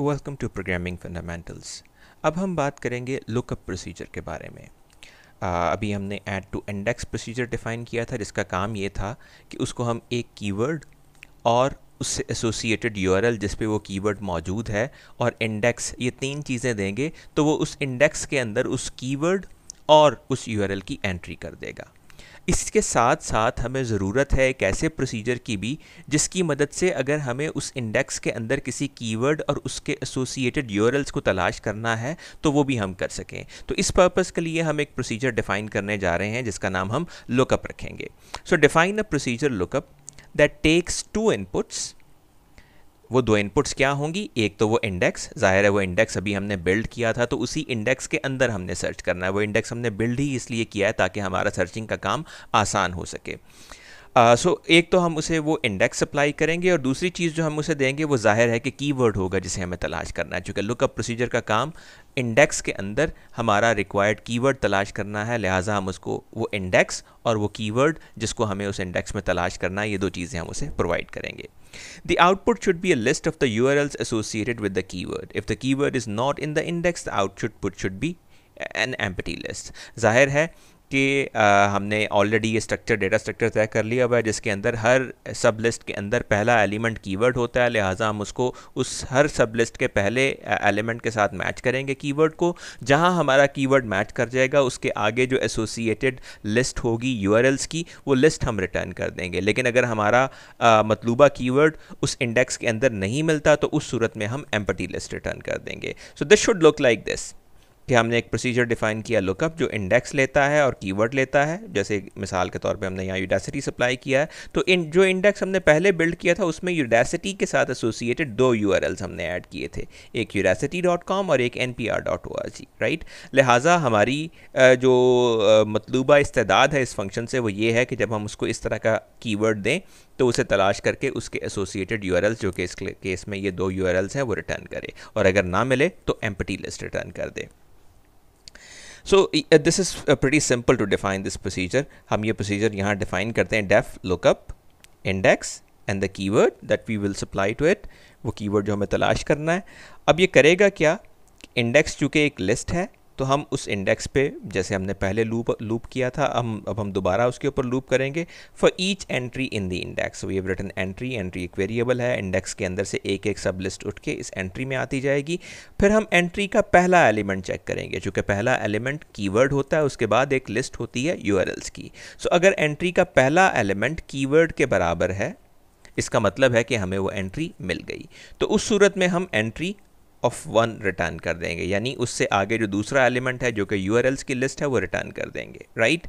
Welcome to programming fundamentals अब हम बात करेंगे लुकअप प्रोसीजर के बारे में आ, अभी हमने add to index procedure define किया था जिसका काम ये था कि उसको हम एक कीवर्ड और उससे एसोसिएटेड यू जिस पे वो कीवर्ड मौजूद है और इंडेक्स ये तीन चीज़ें देंगे तो वो उस इंडेक्स के अंदर उस कीवर्ड और उस यू की एंट्री कर देगा इसके साथ साथ हमें ज़रूरत है एक ऐसे प्रोसीजर की भी जिसकी मदद से अगर हमें उस इंडेक्स के अंदर किसी कीवर्ड और उसके एसोसिएटेड यूरल्स को तलाश करना है तो वो भी हम कर सकें तो इस पर्पज़ के लिए हम एक प्रोसीजर डिफ़ाइन करने जा रहे हैं जिसका नाम हम लुकअप रखेंगे so define a procedure lookup that takes two inputs वो दो इनपुट्स क्या होंगी एक तो वो इंडेक्स ज़ाहिर है वो इंडेक्स अभी हमने बिल्ड किया था तो उसी इंडेक्स के अंदर हमने सर्च करना है वो इंडेक्स हमने बिल्ड ही इसलिए किया है ताकि हमारा सर्चिंग का काम आसान हो सके सो uh, so, एक तो हम उसे वो इंडेक्स अप्लाई करेंगे और दूसरी चीज़ जो हम उसे देंगे वो जाहिर है कि कीवर्ड होगा जिसे हमें तलाश करना है चूँकि लुकअप प्रोसीजर का काम इंडेक्स के अंदर हमारा रिक्वायर्ड कीवर्ड तलाश करना है लिहाजा हम उसको वो इंडेक्स और वो कीवर्ड जिसको हमें उस इंडेक्स में तलाश करना है ये दो चीज़ें हम उसे प्रोवाइड करेंगे The output should be a list of the URLs associated with the keyword. If the keyword is not in the index, the output should be an empty list. जाहिर है कि हमने ऑलरेडी ये स्ट्रक्चर डेटा स्ट्रक्चर तय कर लिया हुआ है जिसके अंदर हर सब लिस्ट के अंदर पहला एलिमेंट कीवर्ड होता है लिहाजा हम उसको उस हर सब लिस्ट के पहले एलिमेंट के साथ मैच करेंगे कीवर्ड को जहां हमारा कीवर्ड मैच कर जाएगा उसके आगे जो एसोसिएटेड लिस्ट होगी यूआरएल्स की वो लिस्ट हम रिटर्न कर देंगे लेकिन अगर हमारा मतलूबा कीवर्ड उस इंडेक्स के अंदर नहीं मिलता तो उस सूरत में हम एम्पटी लिस्ट रिटर्न कर देंगे so this should look like this कि हमने एक प्रोसीजर डिफाइन किया लुकअप जो इंडेक्स लेता है और कीवर्ड लेता है जैसे मिसाल के तौर पे हमने यहाँ यूडेसिटी सप्लाई किया है तो इन जो इंडेक्स हमने पहले बिल्ड किया था उसमें यूडेसिटी के साथ एसोसिएटेड दो यू हमने ऐड किए थे एक यूडेसिटी और एक एन पी राइट लिहाजा हमारी जो मतलूबा इस्तेदाद है इस फंक्शन से वो ये है कि जब हम उसको इस तरह का कीवर्ड दें तो उसे तलाश करके उसके एसोसिएटेड यू जो कि इस केस में ये दो यू हैं वो रिटर्न करें और अगर ना मिले तो एम्पटी लिस्ट रिटर्न कर दे so this is pretty simple to define this procedure हम ये प्रोसीजर यहाँ डिफाइन करते हैं def lookup index and the keyword that we will supply to it वो कीवर्ड जो हमें तलाश करना है अब ये करेगा क्या इंडेक्स चूँकि एक लिस्ट है तो हम उस इंडेक्स पे जैसे हमने पहले लूप लूप किया था हम अब हम दोबारा उसके ऊपर लूप करेंगे for each entry in the index we have written entry entry एक वेरिएबल है इंडेक्स के अंदर से एक एक सब लिस्ट उठ के इस एंट्री में आती जाएगी फिर हम एंट्री का पहला एलिमेंट चेक करेंगे चूँकि पहला एलिमेंट की होता है उसके बाद एक लिस्ट होती है यू की सो so, अगर एंट्री का पहला एलिमेंट की के बराबर है इसका मतलब है कि हमें वो एंट्री मिल गई तो उस सूरत में हम एंट्री ऑफ वन रिटर्न कर देंगे यानी उससे आगे जो दूसरा एलिमेंट है जो कि यू की लिस्ट है वो रिटर्न कर देंगे राइट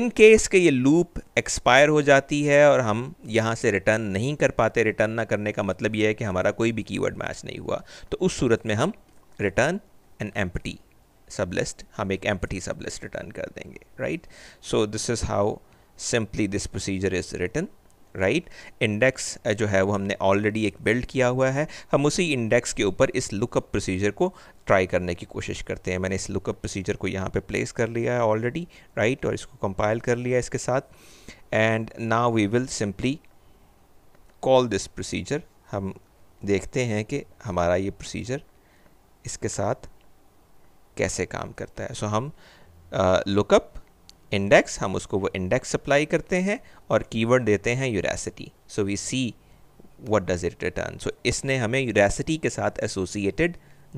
इन केस के ये लूप एक्सपायर हो जाती है और हम यहाँ से रिटर्न नहीं कर पाते रिटर्न ना करने का मतलब ये है कि हमारा कोई भी की मैच नहीं हुआ तो उस सूरत में हम return an em sub list हम एक एम्पटी सब लिस्ट रिटर्न कर देंगे right so this is how simply this procedure is return right right? Index जो है वो हमने ऑलरेडी एक बिल्ड किया हुआ है हम उसी इंडेक्स के ऊपर इस लुकअप प्रोसीजर को ट्राई करने की कोशिश करते हैं मैंने इस लुकअप प्रोसीजर को यहाँ पे प्लेस कर लिया है ऑलरेडी राइट और इसको कंपाइल कर लिया इसके साथ and now we will simply call this procedure हम देखते हैं कि हमारा ये प्रोसीजर इसके साथ कैसे काम करता है सो so, हम लुकअप uh, इंडेक्स हम उसको वो इंडेक्स अप्लाई करते हैं और कीवर्ड देते हैं Udacity so we see what does it return so इसने हमें यूरेसिटी के साथ एसोसिएटेड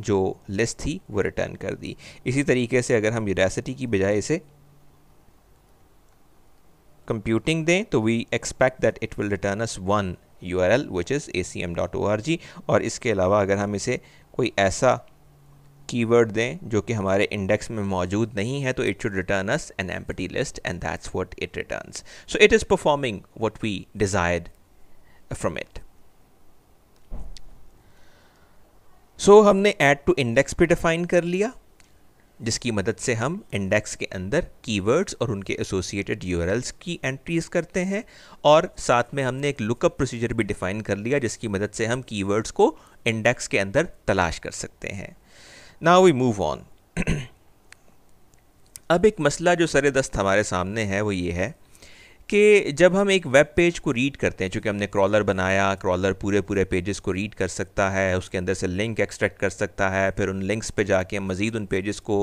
जो लिस्ट थी वो रिटर्न कर दी इसी तरीके से अगर हम यूरेसिटी की बजाय इसे कंप्यूटिंग दें तो we expect that it will return us one U R L which is A C M dot O R G और इसके अलावा अगर हम इसे कोई ऐसा कीवर्ड दें जो कि हमारे इंडेक्स में मौजूद नहीं है तो it should return us an empty list and that's what it returns so it is performing what we desired from it so हमने ऐड टू इंडेक्स भी डिफाइन कर लिया जिसकी मदद से हम इंडेक्स के अंदर कीवर्ड्स और उनके एसोसिएटेड यूरल्स की एंट्रीज करते हैं और साथ में हमने एक लुकअप प्रोसीजर भी डिफाइन कर लिया जिसकी मदद से हम कीवर्ड्स को इंडेक्स के अंदर तलाश कर सकते हैं ना वी मूव ऑन अब एक मसला जो सर दस्त हमारे सामने है वो ये है कि जब हम एक वेब पेज को रीड करते हैं चूँकि हमने क्रॉलर बनाया क्रॉलर पूरे पूरे पेजेस को रीड कर सकता है उसके अंदर से लिंक एक्सट्रैक्ट कर सकता है फिर उन लिंक्स पे जाके हम मज़ीद उन पेजेस को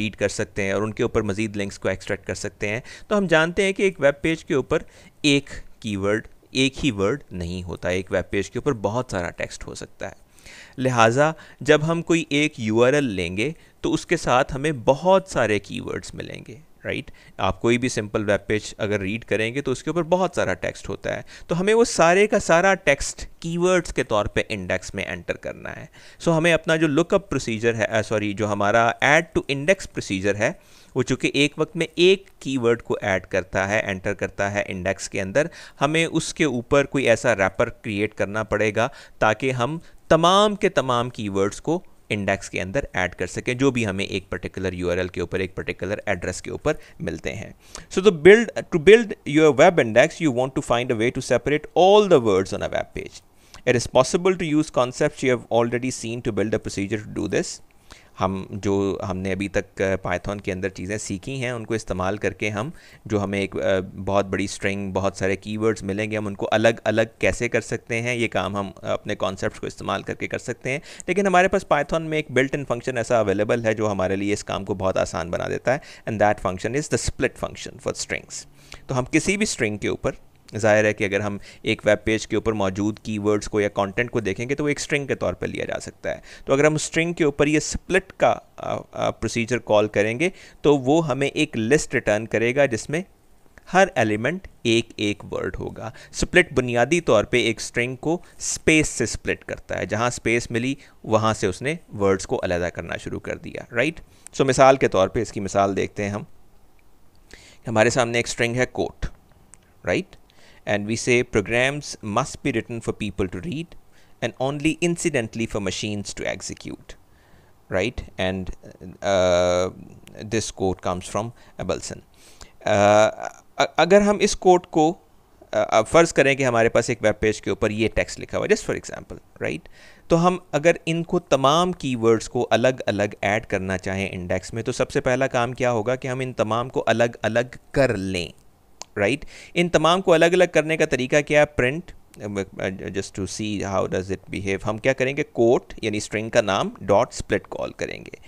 रीड कर सकते हैं और उनके ऊपर मज़ीद लिंक्स को एक्सट्रैक्ट कर सकते हैं तो हम जानते हैं कि एक वेब पेज के ऊपर एक कीवर्ड एक ही वर्ड नहीं होता एक वेब पेज के ऊपर बहुत सारा टेक्स्ट हो सकता है लिहाजा जब हम कोई एक यू लेंगे तो उसके साथ हमें बहुत सारे कीवर्ड्स मिलेंगे राइट right? आप कोई भी सिंपल वेब पेज अगर रीड करेंगे तो उसके ऊपर बहुत सारा टेक्स्ट होता है तो हमें वो सारे का सारा टेक्स्ट कीवर्ड्स के तौर पे इंडेक्स में एंटर करना है सो so, हमें अपना जो लुकअप प्रोसीजर है सॉरी जो हमारा ऐड टू इंडेक्स प्रोसीजर है वो चूँकि एक वक्त में एक कीवर्ड को ऐड करता है एंटर करता है इंडेक्स के अंदर हमें उसके ऊपर कोई ऐसा रैपर क्रिएट करना पड़ेगा ताकि हम तमाम के तमाम कीवर्ड्स को इंडेक्स के अंदर ऐड कर सकें जो भी हमें एक पर्टिकुलर यूआरएल के ऊपर एक पर्टिकुलर एड्रेस के ऊपर मिलते हैं so the build to build your web index you want to find a way to separate all the words on a web page it is possible to use concepts you have already seen to build a procedure to do this हम जो हमने अभी तक Python के अंदर चीज़ें सीखी हैं उनको इस्तेमाल करके हम जो हमें एक बहुत बड़ी स्ट्रिंग बहुत सारे कीवर्ड्स मिलेंगे हम उनको अलग अलग कैसे कर सकते हैं ये काम हम अपने कॉन्सेप्ट को इस्तेमाल करके कर सकते हैं लेकिन हमारे पास पाइथन में एक बिल्ट इन फंक्शन ऐसा अवेलेबल है जो हमारे लिए इस काम को बहुत आसान बना देता है and that function is the split function for strings तो हम किसी भी स्ट्रिंग के ऊपर ज़ाहिर है कि अगर हम एक वेब पेज के ऊपर मौजूद कीवर्ड्स को या कंटेंट को देखेंगे तो वो एक स्ट्रिंग के तौर पर लिया जा सकता है तो अगर हम स्ट्रिंग के ऊपर ये स्प्लिट का प्रोसीजर कॉल करेंगे तो वो हमें एक लिस्ट रिटर्न करेगा जिसमें हर एलिमेंट एक एक वर्ड होगा स्प्लिट बुनियादी तौर पे एक स्ट्रिंग को स्पेस से स्प्लिट करता है जहाँ स्पेस मिली वहाँ से उसने वर्ड्स को अलहदा करना शुरू कर दिया राइट सो so, मिसाल के तौर पे इसकी मिसाल देखते हैं हम हमारे सामने एक स्ट्रिंग है quote right and we say programs must be written for people to read and only incidentally for machines to execute right and uh, this quote comes from abelson uh, agar hum is quote ko uh, फ़र्ज़ करें कि हमारे पास एक web page के ऊपर ये text लिखा हुआ है जस्ट फॉर एग्जांपल राइट तो हम अगर इनको तमाम कीवर्ड्स को अलग अलग ऐड करना चाहें इंडेक्स में तो सबसे पहला काम क्या होगा कि हम इन तमाम को अलग अलग कर लें राइट इन तमाम को अलग अलग करने का तरीका क्या है print just to see how does it behave हम क्या करेंगे कोट यानी स्ट्रिंग का नाम डॉट स्प्लिट कॉल करेंगे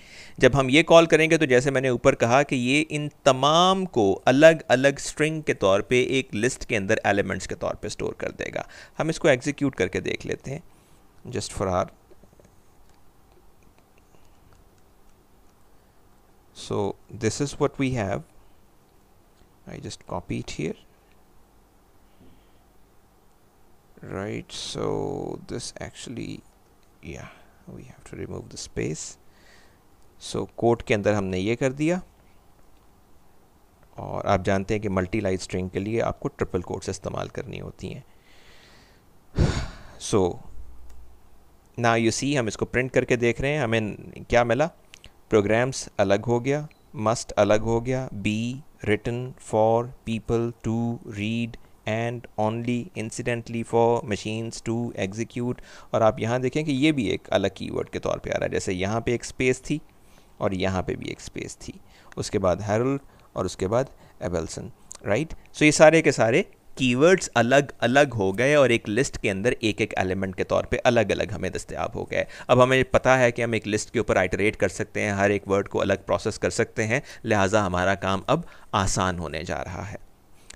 जब हम ये कॉल करेंगे तो जैसे मैंने ऊपर कहा कि ये इन तमाम को अलग अलग स्ट्रिंग के तौर पे एक लिस्ट के अंदर एलिमेंट्स के तौर पे स्टोर कर देगा हम इसको एग्जीक्यूट करके देख लेते हैं just for our so this is what we have I just copy it here right so this actually yeah we have to remove the space so code के अंदर हमने ये कर दिया और आप जानते हैं कि मल्टी लाइन स्ट्रिंग के लिए आपको ट्रिपल कोट्स इस्तेमाल करनी होती हैं सो ना यू सी हम इसको प्रिंट करके देख रहे हैं हमें क्या मिला प्रोग्राम्स अलग हो गया मस्ट अलग हो गया be written for people to read and only incidentally for machines to execute और आप यहाँ देखें कि ये भी एक अलग कीवर्ड के तौर पे आ रहा है जैसे यहाँ पे एक स्पेस थी और यहाँ पे भी एक स्पेस थी उसके बाद हेरल और उसके बाद एवल्सन राइट सो ये सारे के सारे कीवर्ड्स अलग अलग हो गए और एक लिस्ट के अंदर एक एक एलिमेंट के तौर पे अलग अलग हमें दस्तियाब हो गए अब हमें पता है कि हम एक लिस्ट के ऊपर आइटरेट कर सकते हैं हर एक वर्ड को अलग प्रोसेस कर सकते हैं लिहाजा हमारा काम अब आसान होने जा रहा है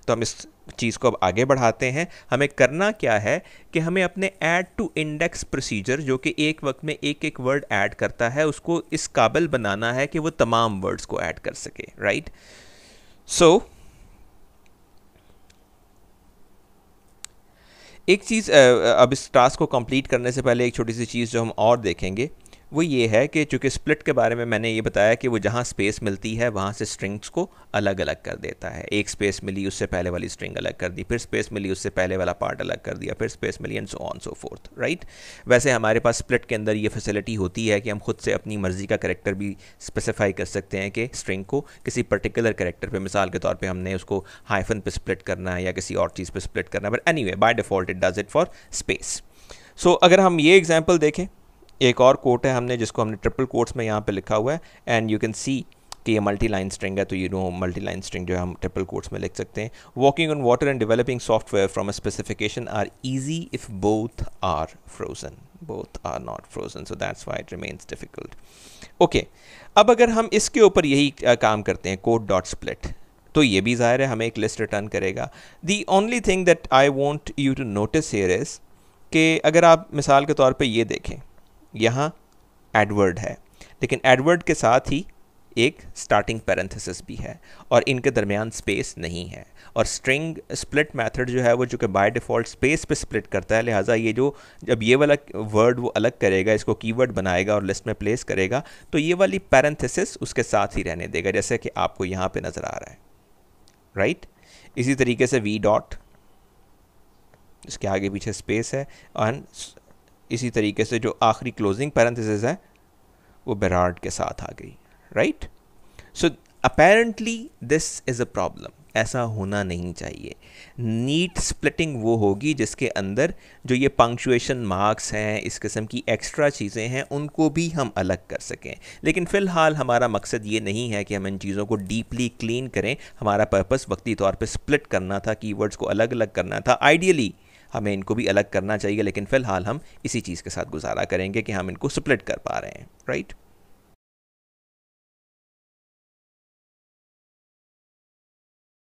तो हम इस चीज़ को अब आगे बढ़ाते हैं हमें करना क्या है कि हमें अपने ऐड टू इंडेक्स प्रोसीजर जो कि एक वक्त में एक एक वर्ड ऐड करता है उसको इस काबिल बनाना है कि वो तमाम वर्ड्स को ऐड कर सके राइट सो so, एक चीज़ अब इस टास्क को कंप्लीट करने से पहले एक छोटी सी चीज़ जो हम और देखेंगे वो ये है कि चूँकि स्प्लिट के बारे में मैंने ये बताया कि वो जहाँ स्पेस मिलती है वहाँ से स्ट्रिंग्स को अलग अलग कर देता है एक स्पेस मिली उससे पहले वाली स्ट्रिंग अलग कर दी फिर स्पेस मिली उससे पहले वाला पार्ट अलग कर दिया फिर स्पेस मिली and so on so forth right वैसे हमारे पास स्प्लिट के अंदर ये फैसिलिटी होती है कि हम खुद से अपनी मर्ज़ी का करेक्टर भी स्पेसिफाई कर सकते हैं कि स्ट्रिंग को किसी पर्टिकुलर करेक्टर पर मिसाल के तौर पर हमने उसको हाइफन पर स्प्लिट करना है या किसी और चीज़ पर स्प्लिट करना है but anyway by default it does it for space so अगर हम ये एग्जाम्पल देखें एक और कोट है हमने जिसको हमने ट्रिपल कोट्स में यहाँ पे लिखा हुआ है एंड यू कैन सी कि ये मल्टी लाइन स्ट्रिंग है तो you know multi line string जो है हम ट्रिपल कोट्स में लिख सकते हैं walking on water and developing software from a specification are easy if both are frozen both are not frozen so that's why it remains difficult okay अब अगर हम इसके ऊपर यही काम करते हैं कोट डॉट स्प्लिट तो ये भी ज़ाहिर है हमें एक लिस्ट रिटर्न करेगा the only thing that I want you to notice here is कि अगर आप मिसाल के तौर पर ये देखें यहाँ एडवर्ड है लेकिन एडवर्ड के साथ ही एक स्टार्टिंग पैरेंथेसिस भी है और इनके दरमियान स्पेस नहीं है और स्ट्रिंग स्प्लिट मेथड जो है वो जो कि बाय डिफ़ॉल्ट स्पेस पे स्प्लिट करता है लिहाजा ये जो जब ये वाला वर्ड वो अलग करेगा इसको कीवर्ड बनाएगा और लिस्ट में प्लेस करेगा तो ये वाली पैरेंथेसिस उसके साथ ही रहने देगा जैसे कि आपको यहाँ पर नज़र आ रहा है राइट इसी तरीके से वी डॉट इसके आगे पीछे स्पेस है एंड इसी तरीके से जो आखिरी क्लोजिंग पैरेंथिस है वो बेराड के साथ आ गई right so apparently this is a problem ऐसा होना नहीं चाहिए नीट स्प्लिटिंग वो होगी जिसके अंदर जो ये पंक्चुएशन मार्क्स हैं इस किस्म की एक्स्ट्रा चीज़ें हैं उनको भी हम अलग कर सकें लेकिन फ़िलहाल हमारा मकसद ये नहीं है कि हम इन चीज़ों को डीपली क्लीन करें हमारा पर्पस वक्ती तौर पर स्प्लिट करना था कीवर्ड्स को अलग अलग करना था आइडियली हमें इनको भी अलग करना चाहिए लेकिन फ़िलहाल हम इसी चीज़ के साथ गुजारा करेंगे कि हम इनको स्प्लिट कर पा रहे हैं राइट